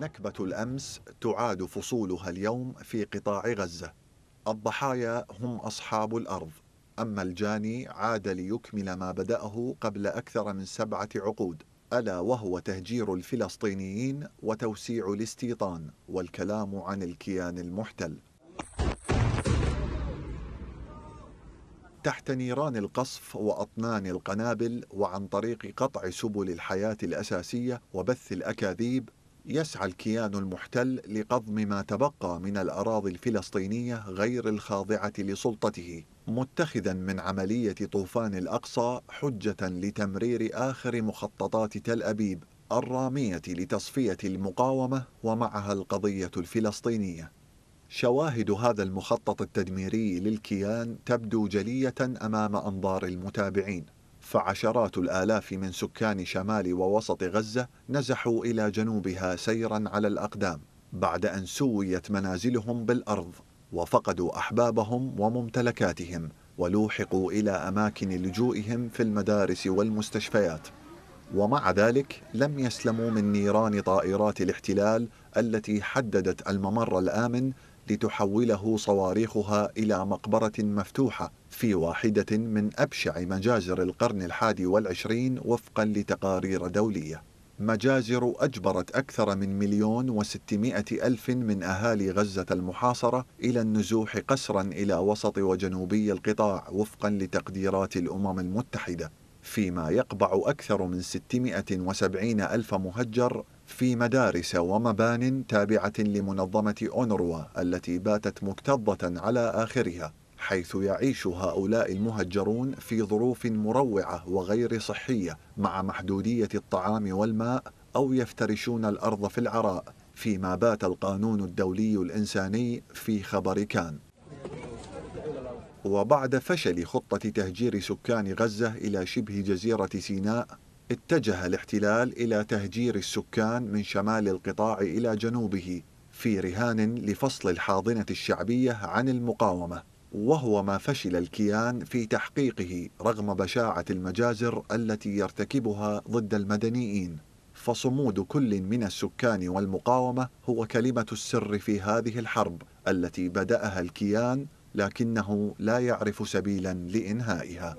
نكبة الأمس تعاد فصولها اليوم في قطاع غزة الضحايا هم أصحاب الأرض أما الجاني عاد ليكمل ما بدأه قبل أكثر من سبعة عقود ألا وهو تهجير الفلسطينيين وتوسيع الاستيطان والكلام عن الكيان المحتل تحت نيران القصف واطنان القنابل وعن طريق قطع سبل الحياه الاساسيه وبث الاكاذيب يسعى الكيان المحتل لقضم ما تبقى من الأراضي الفلسطينية غير الخاضعة لسلطته متخذا من عملية طوفان الأقصى حجة لتمرير آخر مخططات تل أبيب الرامية لتصفية المقاومة ومعها القضية الفلسطينية شواهد هذا المخطط التدميري للكيان تبدو جلية أمام أنظار المتابعين فعشرات الآلاف من سكان شمال ووسط غزة نزحوا إلى جنوبها سيرا على الأقدام بعد أن سويت منازلهم بالأرض وفقدوا أحبابهم وممتلكاتهم ولوحقوا إلى أماكن لجوئهم في المدارس والمستشفيات ومع ذلك لم يسلموا من نيران طائرات الاحتلال التي حددت الممر الآمن لتحوله صواريخها إلى مقبرة مفتوحة في واحدة من أبشع مجازر القرن الحادي والعشرين وفقا لتقارير دولية مجازر أجبرت أكثر من مليون وستمائة ألف من أهالي غزة المحاصرة إلى النزوح قسرا إلى وسط وجنوبي القطاع وفقا لتقديرات الأمم المتحدة فيما يقبع أكثر من 670 ألف مهجر في مدارس ومبان تابعة لمنظمة أونروا التي باتت مكتظة على آخرها حيث يعيش هؤلاء المهجرون في ظروف مروعة وغير صحية مع محدودية الطعام والماء أو يفترشون الأرض في العراء فيما بات القانون الدولي الإنساني في خبر كان وبعد فشل خطة تهجير سكان غزة إلى شبه جزيرة سيناء اتجه الاحتلال إلى تهجير السكان من شمال القطاع إلى جنوبه في رهان لفصل الحاضنة الشعبية عن المقاومة وهو ما فشل الكيان في تحقيقه رغم بشاعة المجازر التي يرتكبها ضد المدنيين فصمود كل من السكان والمقاومة هو كلمة السر في هذه الحرب التي بدأها الكيان لكنه لا يعرف سبيلا لإنهائها